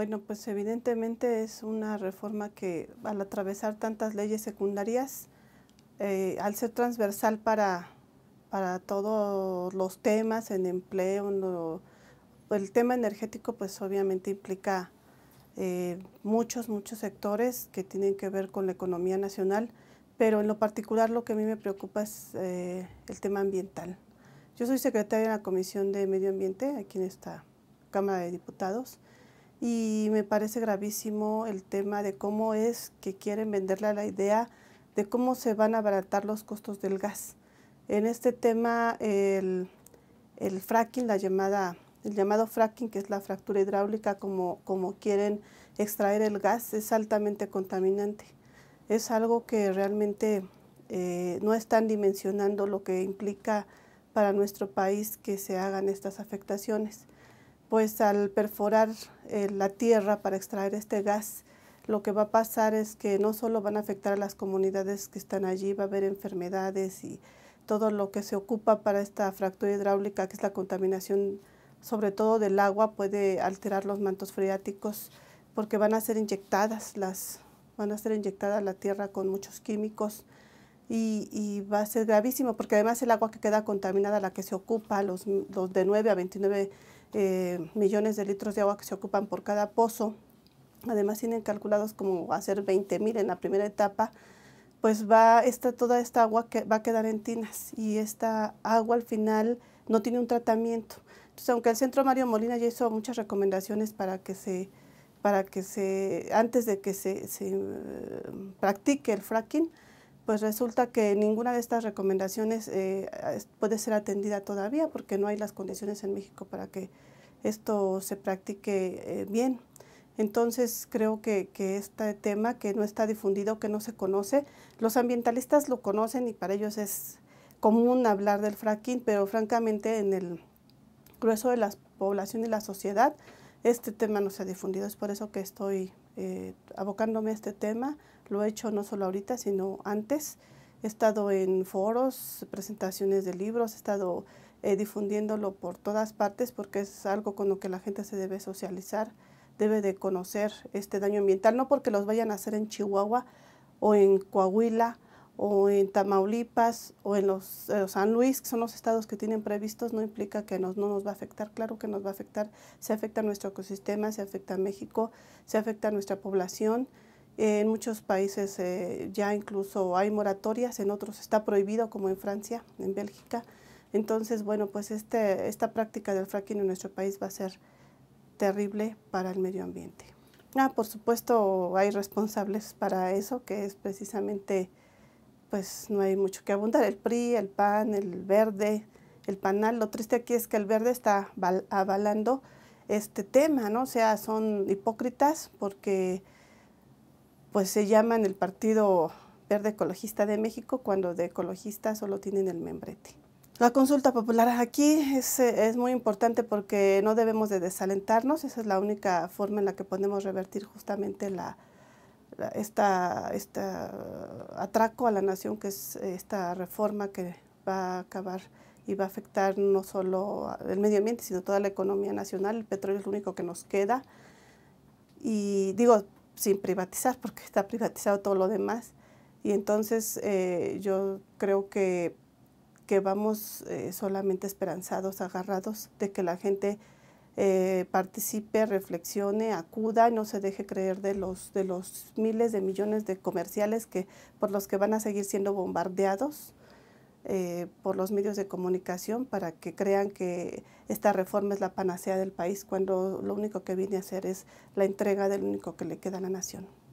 Bueno, pues evidentemente es una reforma que al atravesar tantas leyes secundarias, eh, al ser transversal para, todos los temas en empleo, el tema energético pues obviamente implica eh, muchos, muchos sectores que tienen que ver con la economía nacional, pero en lo particular lo que a mí me preocupa es eh, el tema ambiental. Yo soy secretaria de la Comisión de Medio Ambiente aquí en esta Cámara de Diputados y me parece gravísimo el tema de cómo es que quieren venderle a la idea de cómo se van a abaratar los costos del gas. En este tema, el, fracking, el llamado fracking, que es la fractura hidráulica, como, quieren extraer el gas, es altamente contaminante. Es algo que realmente eh, no están dimensionando lo que implica para nuestro país que se hagan estas afectaciones pues al perforar eh, la tierra para extraer este gas, lo que va a pasar es que no solo van a afectar a las comunidades que están allí, va a haber enfermedades y todo lo que se ocupa para esta fractura hidráulica, que es la contaminación sobre todo del agua, puede alterar los mantos freáticos porque van a ser inyectadas las, van a ser inyectadas la tierra con muchos químicos y, va a ser gravísimo porque además el agua que queda contaminada, la que se ocupa, los, los de 9 a 29 eh, millones de litros de agua que se ocupan por cada pozo, además tienen calculados como hacer 20 mil en la primera etapa, pues va esta, toda esta agua que va a quedar en tinas y esta agua al final no tiene un tratamiento. Entonces, aunque el Centro Mario Molina ya hizo muchas recomendaciones para que se, para que se antes de que se, se eh, practique el fracking, pues resulta que ninguna de estas recomendaciones eh, puede ser atendida todavía porque no hay las condiciones en México para que esto se practique eh, bien. Entonces creo que, este tema que no está difundido, que no se conoce, los ambientalistas lo conocen y para ellos es común hablar del fracking, pero francamente en el grueso de la población y la sociedad este tema no se ha difundido, es por eso que estoy eh, abocándome a este tema. Lo he hecho no solo ahorita, sino antes. He estado en foros, presentaciones de libros, he estado eh, difundiéndolo por todas partes porque es algo con lo que la gente se debe socializar, debe de conocer este daño ambiental, no porque los vayan a hacer en Chihuahua o en Coahuila o en Tamaulipas o en los eh, San Luis, que son los estados que tienen previstos, no implica que nos, no nos va a afectar. Claro que nos va a afectar. Se afecta a nuestro ecosistema, se afecta a México, se afecta a nuestra población. en muchos países eh, ya incluso hay moratorias, en otros está prohibido, como en Francia, en Bélgica. Entonces, bueno, pues este, esta práctica del fracking en nuestro país va a ser terrible para el medio ambiente. Ah, por supuesto, hay responsables para eso, que es precisamente pues no hay mucho que abundar. El PRI, el PAN, el Verde, el PANAL. Lo triste aquí es que el Verde está avalando este tema, ¿no? O sea, son hipócritas porque pues se llaman el Partido Verde Ecologista de México cuando de ecologista solo tienen el membrete. La consulta popular aquí es, es, muy importante porque no debemos de desalentarnos, esa es la única forma en la que podemos revertir justamente la, esta, esta atraco a la nación, que es esta reforma que va a acabar y va a afectar no solo el medio ambiente, sino toda la economía nacional. El petróleo es lo único que nos queda. Y digo, sin privatizar, porque está privatizado todo lo demás. Y entonces eh, yo creo que, vamos eh, solamente esperanzados, agarrados de que la gente eh, participe, reflexione, acuda, no se deje creer de los, de los miles de millones de comerciales que, por los que van a seguir siendo bombardeados eh, por los medios de comunicación para que crean que esta reforma es la panacea del país, cuando lo único que viene a hacer es la entrega del único que le queda a la nación.